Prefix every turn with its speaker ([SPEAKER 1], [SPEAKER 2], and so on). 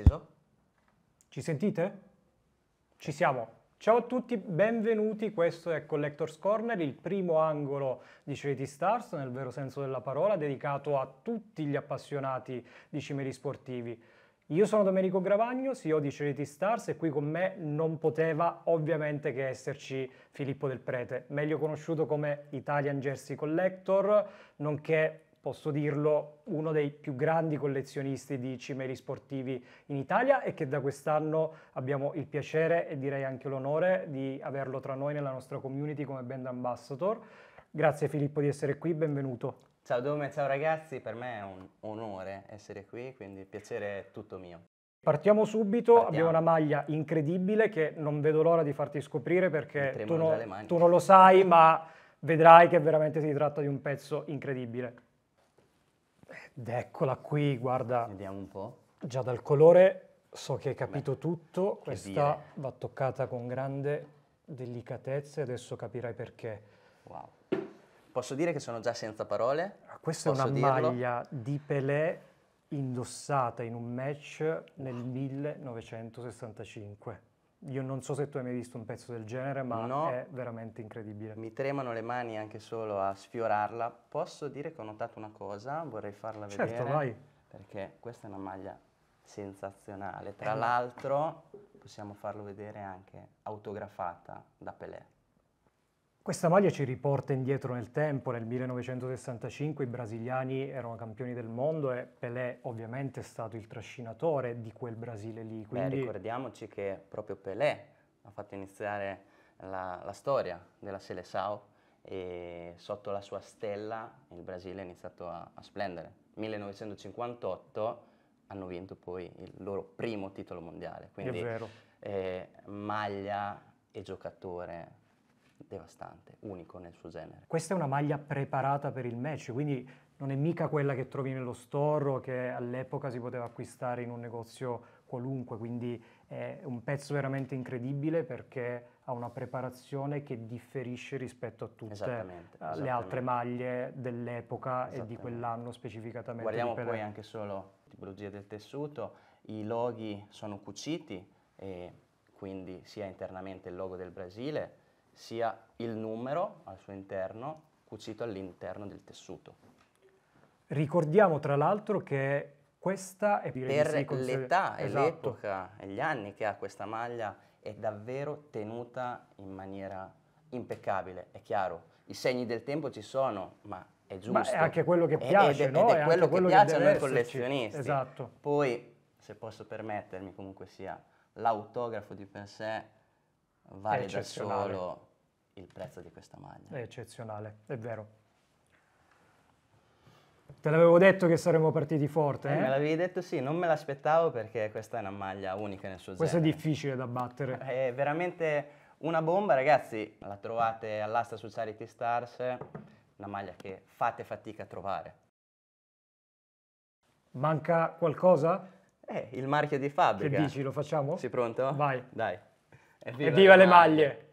[SPEAKER 1] acceso? Ci sentite? Ci siamo. Ciao a tutti, benvenuti, questo è Collector's Corner, il primo angolo di Charity Stars, nel vero senso della parola, dedicato a tutti gli appassionati di cimeri sportivi. Io sono Domenico Gravagno, CEO di Charity Stars e qui con me non poteva ovviamente che esserci Filippo Del Prete, meglio conosciuto come Italian Jersey Collector, nonché posso dirlo, uno dei più grandi collezionisti di cimeli sportivi in Italia e che da quest'anno abbiamo il piacere e direi anche l'onore di averlo tra noi nella nostra community come band ambassador. Grazie Filippo di essere qui, benvenuto.
[SPEAKER 2] Ciao Dome, ciao ragazzi, per me è un onore essere qui, quindi il piacere è tutto mio.
[SPEAKER 1] Partiamo subito, Partiamo. abbiamo una maglia incredibile che non vedo l'ora di farti scoprire perché tu, no, tu non lo sai, ma vedrai che veramente si tratta di un pezzo incredibile. Ed eccola qui, guarda. Vediamo un po'. Già dal colore so che hai capito Beh, tutto, questa va toccata con grande delicatezza e adesso capirai perché.
[SPEAKER 2] Wow. Posso dire che sono già senza parole? Ah, questa Posso è una dirlo? maglia
[SPEAKER 1] di Pelé indossata in un match nel 1965. Io non so se tu hai mai visto un pezzo del genere, ma no, è veramente
[SPEAKER 2] incredibile. Mi tremano le mani anche solo a sfiorarla. Posso dire che ho notato una cosa, vorrei farla certo, vedere. Certo, vai. Perché questa è una maglia sensazionale. Tra eh, l'altro possiamo farlo vedere anche autografata da Pelé.
[SPEAKER 1] Questa maglia ci riporta indietro nel tempo, nel 1965 i brasiliani erano campioni del mondo e Pelé ovviamente è stato il trascinatore di quel Brasile lì. Quindi... Beh,
[SPEAKER 2] ricordiamoci che proprio Pelé ha fatto iniziare la, la storia della Seleção e sotto la sua stella il Brasile ha iniziato a, a splendere. 1958 hanno vinto poi il loro primo titolo mondiale, quindi eh, maglia e giocatore devastante, unico nel suo genere.
[SPEAKER 1] Questa è una maglia preparata per il match, quindi non è mica quella che trovi nello store o che all'epoca si poteva acquistare in un negozio qualunque, quindi è un pezzo veramente incredibile perché ha una preparazione che differisce rispetto a tutte esattamente, le esattamente. altre maglie dell'epoca e di quell'anno specificatamente. Guardiamo poi anche
[SPEAKER 2] solo la tipologia del tessuto, i loghi sono cuciti e quindi sia internamente il logo del Brasile sia il numero al suo interno cucito all'interno del tessuto.
[SPEAKER 1] Ricordiamo tra l'altro che questa è per l'età e esatto.
[SPEAKER 2] l'epoca e gli anni che ha questa maglia è davvero tenuta in maniera impeccabile, è chiaro. I segni del tempo ci sono, ma è giusto. Ma è anche quello che piace, ed, no? ed è, quello, quello che piace a noi collezionisti. Esatto. Poi, se posso permettermi comunque sia, l'autografo di per sé vale da solo il prezzo di questa maglia.
[SPEAKER 1] È eccezionale, è vero. Te l'avevo detto che saremmo partiti forte. Eh, eh? Me
[SPEAKER 2] l'avevi detto sì, non me l'aspettavo perché questa è una maglia unica nel suo Questa genere. è
[SPEAKER 1] difficile da battere.
[SPEAKER 2] È veramente una bomba, ragazzi. La trovate all'asta su Charity Stars, una maglia che fate fatica a trovare.
[SPEAKER 1] Manca qualcosa?
[SPEAKER 2] Eh, il marchio di fabbrica. Che dici, lo facciamo? Sei pronto? Vai. Dai. Evviva, Evviva
[SPEAKER 1] le maglie. maglie.